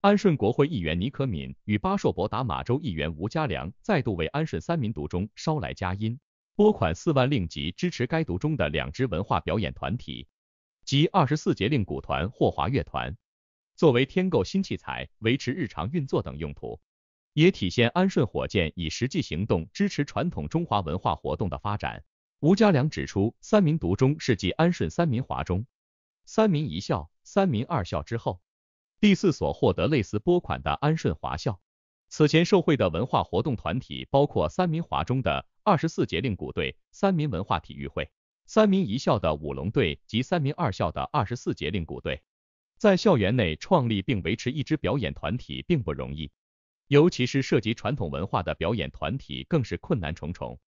安顺国会议员尼可敏与巴硕博达马州议员吴家良再度为安顺三民读中捎来佳音，拨款四万令吉支持该读中的两支文化表演团体及二十四节令鼓团、霍华乐团，作为添购新器材、维持日常运作等用途，也体现安顺火箭以实际行动支持传统中华文化活动的发展。吴家良指出，三民读中是继安顺三民华中、三民一校、三民二校之后。第四所获得类似拨款的安顺华校，此前受惠的文化活动团体包括三民华中的二十四节令鼓队、三民文化体育会、三民一校的舞龙队及三民二校的二十四节令鼓队。在校园内创立并维持一支表演团体并不容易，尤其是涉及传统文化的表演团体更是困难重重。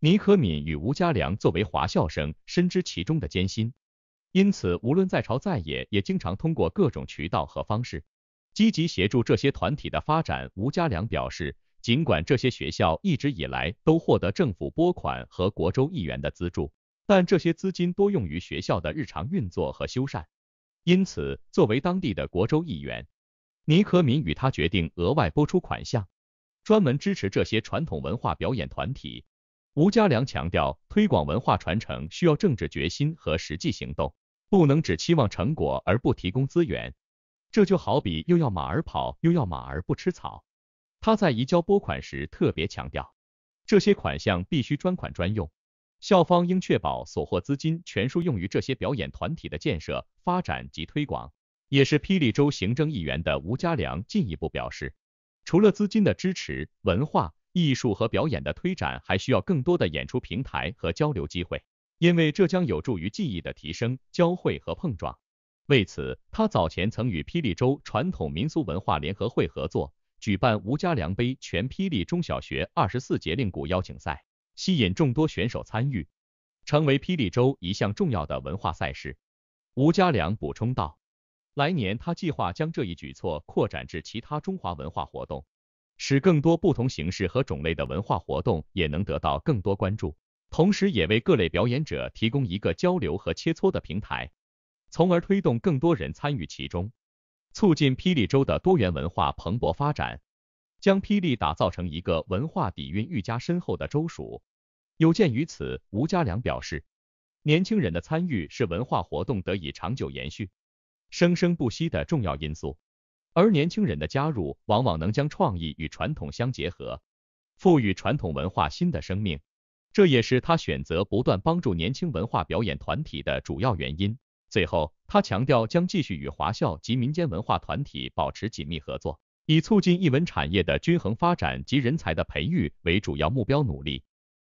倪可敏与吴家良作为华校生，深知其中的艰辛。因此，无论在朝在野，也经常通过各种渠道和方式，积极协助这些团体的发展。吴家良表示，尽管这些学校一直以来都获得政府拨款和国州议员的资助，但这些资金多用于学校的日常运作和修缮。因此，作为当地的国州议员，尼可敏与他决定额外拨出款项，专门支持这些传统文化表演团体。吴家良强调，推广文化传承需要政治决心和实际行动。不能只期望成果而不提供资源，这就好比又要马儿跑又要马儿不吃草。他在移交拨款时特别强调，这些款项必须专款专用，校方应确保所获资金全数用于这些表演团体的建设、发展及推广。也是霹雳州行政议员的吴家良进一步表示，除了资金的支持，文化艺术和表演的推展还需要更多的演出平台和交流机会。因为这将有助于记忆的提升、交汇和碰撞。为此，他早前曾与霹雳州传统民俗文化联合会合作，举办吴家良杯全霹雳中小学二十四节令鼓邀请赛，吸引众多选手参与，成为霹雳州一项重要的文化赛事。吴家良补充道，来年他计划将这一举措扩展至其他中华文化活动，使更多不同形式和种类的文化活动也能得到更多关注。同时，也为各类表演者提供一个交流和切磋的平台，从而推动更多人参与其中，促进霹雳州的多元文化蓬勃发展，将霹雳打造成一个文化底蕴愈加深厚的州属。有鉴于此，吴家良表示，年轻人的参与是文化活动得以长久延续、生生不息的重要因素，而年轻人的加入往往能将创意与传统相结合，赋予传统文化新的生命。这也是他选择不断帮助年轻文化表演团体的主要原因。最后，他强调将继续与华校及民间文化团体保持紧密合作，以促进艺文产业的均衡发展及人才的培育为主要目标努力。